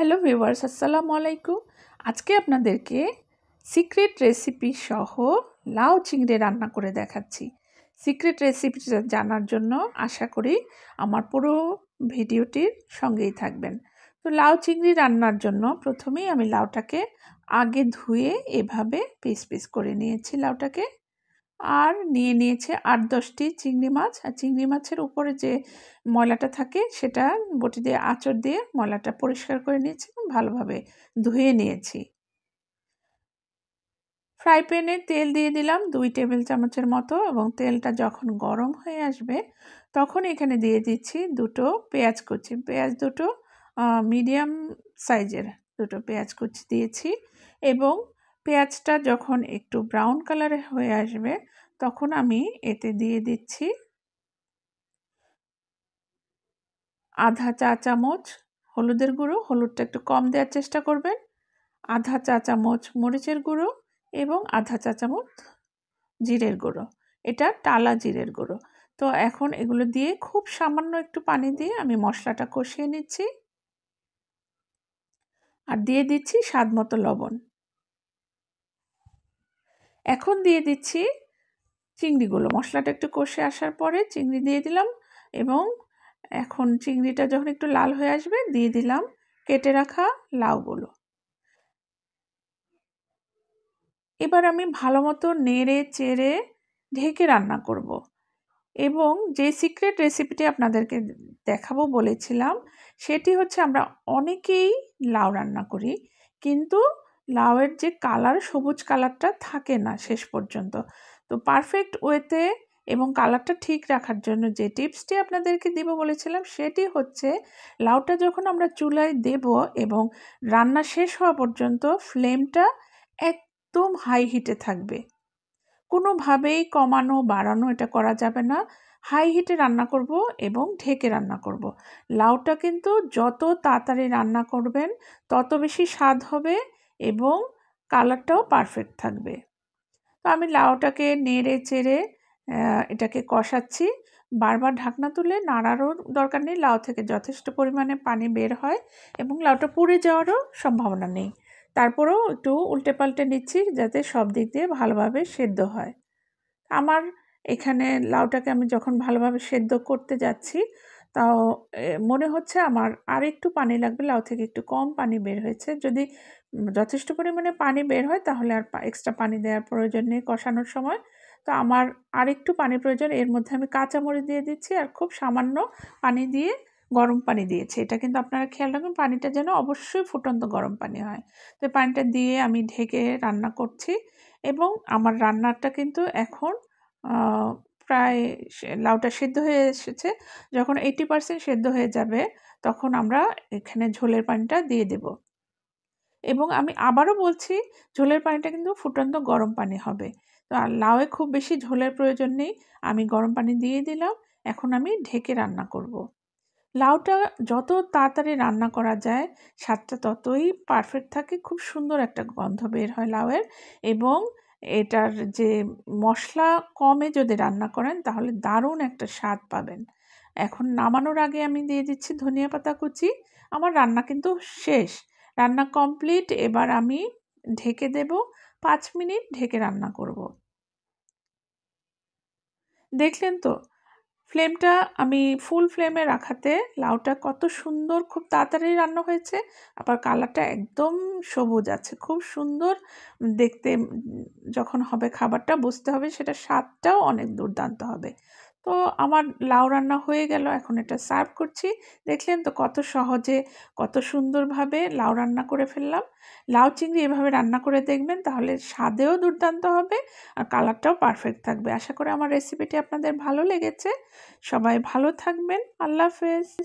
Hello viewers আসসালামু আলাইকুম আজকে আপনাদেরকে সিক্রেট রেসিপি সহ লাউ চিংড়ে রান্না করে দেখাচ্ছি সিক্রেট রেসিপি জানার জন্য আশা করি আমার পুরো ভিডিওটির সঙ্গেই থাকবেন তো লাউ চিংড়ি রান্নার জন্য প্রথমেই আমি লাউটাকে আগে ধুয়ে এভাবে পিস পিস করে নিয়েছি লাউটাকে আর নিয়ে নিয়েছে আট দশটি চিংড়ি মাছ আর চিংড়ি মাছের উপরে যে ময়লাটা থাকে সেটা বটি দিয়ে আঁচড় দিয়ে ময়লাটা পরিষ্কার করে নিয়েছি ভালোভাবে ধুয়ে নিয়েছি ফ্রাই প্যানে তেল দিয়ে দিলাম দুই টেবিল চামচের মতো এবং তেলটা যখন গরম হয়ে আসবে তখন এখানে দিয়ে দিচ্ছি দুটো পেঁয়াজ কুচি পেঁয়াজ দুটো মিডিয়াম সাইজের দুটো পেঁয়াজ কুচি দিয়েছি এবং পেঁয়াজটা যখন একটু ব্রাউন কালারে হয়ে আসবে তখন আমি এতে দিয়ে দিচ্ছি আধা চা চামচ হলুদের গুঁড়ো হলুদটা একটু কম দেওয়ার চেষ্টা করবেন আধা চা চামচ মরিচের গুঁড়ো এবং আধা চা চামচ জিরের গুঁড়ো এটা টালা জিরের গুঁড়ো তো এখন এগুলো দিয়ে খুব সামান্য একটু পানি দিয়ে আমি মশলাটা কষিয়ে নিচ্ছি আর দিয়ে দিচ্ছি স্বাদ মতো লবণ এখন দিয়ে দিচ্ছি চিংড়িগুলো মশলাটা একটু কষে আসার পরে চিংড়ি দিয়ে দিলাম এবং এখন চিংড়িটা যখন একটু লাল হয়ে আসবে দিয়ে দিলাম কেটে রাখা লাউগুলো এবার আমি ভালো মতো নেড়ে চেড়ে ঢেকে রান্না করব। এবং যে সিক্রেট রেসিপিটি আপনাদেরকে দেখাবো বলেছিলাম সেটি হচ্ছে আমরা অনেকেই লাউ রান্না করি কিন্তু লাউয়ের যে কালার সবুজ কালারটা থাকে না শেষ পর্যন্ত তো পারফেক্ট ওয়েতে এবং কালারটা ঠিক রাখার জন্য যে টিপসটি আপনাদেরকে দিব বলেছিলাম সেটি হচ্ছে লাউটা যখন আমরা চুলায় দেব এবং রান্না শেষ হওয়া পর্যন্ত ফ্লেমটা একদম হাই হিটে থাকবে কোনোভাবেই কমানো বাড়ানো এটা করা যাবে না হাই হিটে রান্না করব এবং ঢেকে রান্না করব। লাউটা কিন্তু যত তাড়াতাড়ি রান্না করবেন তত বেশি স্বাদ হবে এবং কালারটাও পারফেক্ট থাকবে তো আমি লাউটাকে নেড়ে চেড়ে এটাকে কষাচ্ছি বারবার ঢাকনা তুলে নাড়ারও দরকার নেই লাউ থেকে যথেষ্ট পরিমাণে পানি বের হয় এবং লাউটা পুড়ে যাওয়ারও সম্ভাবনা নেই তারপরেও একটু উল্টে পাল্টে নিচ্ছি যাতে সব দিক দিয়ে ভালোভাবে সেদ্ধ হয় আমার এখানে লাউটাকে আমি যখন ভালোভাবে সেদ্ধ করতে যাচ্ছি তাও মনে হচ্ছে আমার আর একটু পানি লাগবে লাউ থেকে একটু কম পানি বের হয়েছে যদি যথেষ্ট পরিমাণে পানি বের হয় তাহলে আর এক্সট্রা পানি দেওয়ার প্রয়োজন নেই কষানোর সময় তো আমার আর একটু পানি প্রয়োজন এর মধ্যে আমি কাঁচামরিচ দিয়ে দিচ্ছি আর খুব সামান্য পানি দিয়ে গরম পানি দিয়েছি এটা কিন্তু আপনারা খেয়াল রাখবেন পানিটা যেন অবশ্যই ফুটন্ত গরম পানি হয় তো পানিটা দিয়ে আমি ঢেকে রান্না করছি এবং আমার রান্নাটা কিন্তু এখন প্রায় লাউটা সেদ্ধ হয়ে এসেছে যখন এইটি পারসেন্ট সেদ্ধ হয়ে যাবে তখন আমরা এখানে ঝোলের পানিটা দিয়ে দেব এবং আমি আবারও বলছি ঝোলের পানিটা কিন্তু ফুটন্ত গরম পানি হবে তো লাউয়ে খুব বেশি ঝোলের প্রয়োজন নেই আমি গরম পানি দিয়ে দিলাম এখন আমি ঢেকে রান্না করব। লাউটা যত তাড়াতাড়ি রান্না করা যায় স্বাদটা ততই পারফেক্ট থাকে খুব সুন্দর একটা গন্ধ বের হয় লাউয়ের এবং এটার যে মশলা কমে যদি রান্না করেন তাহলে দারুণ একটা স্বাদ পাবেন এখন নামানোর আগে আমি দিয়ে দিচ্ছি ধনিয়া পাতা কুচি আমার রান্না কিন্তু শেষ রান্না কমপ্লিট এবার আমি ঢেকে দেব পাঁচ মিনিট ঢেকে রান্না করব দেখলেন তো ফ্লেমটা আমি ফুল ফ্লেমে রাখাতে লাউটা কত সুন্দর খুব তাড়াতাড়ি রান্না হয়েছে আবার কালারটা একদম সবুজ আছে খুব সুন্দর দেখতে যখন হবে খাবারটা বুঝতে হবে সেটা স্বাদটাও অনেক দুর্দান্ত হবে তো আমার লাউ রান্না হয়ে গেল এখন এটা সার্ভ করছি দেখলেন তো কত সহজে কত সুন্দরভাবে লাউ রান্না করে ফেললাম লাউ চিংড়ি এভাবে রান্না করে দেখবেন তাহলে স্বাদেও দুর্দান্ত হবে আর কালারটাও পারফেক্ট থাকবে আশা করি আমার রেসিপিটি আপনাদের ভালো লেগেছে সবাই ভালো থাকবেন আল্লাহ হাফেজ